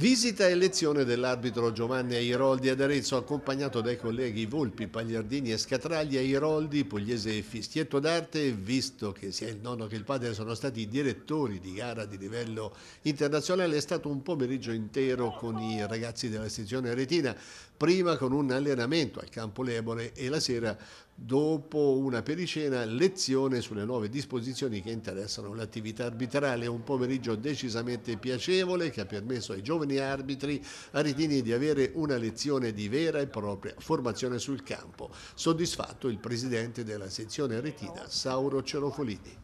Visita e lezione dell'arbitro Giovanni Airoldi ad Arezzo, accompagnato dai colleghi Volpi, Pagliardini e Scatragli. Airoldi, Pugliese e Fischietto d'Arte, visto che sia il nonno che il padre sono stati direttori di gara di livello internazionale, è stato un pomeriggio intero con i ragazzi della sezione retina, prima con un allenamento al campo Lebore e la sera dopo una pericena lezione sulle nuove disposizioni che interessano l'attività arbitrale. Un pomeriggio decisamente piacevole che ha permesso ai giovani giovani arbitri ritiene di avere una lezione di vera e propria formazione sul campo. Soddisfatto il presidente della sezione retina Sauro Cerofolini.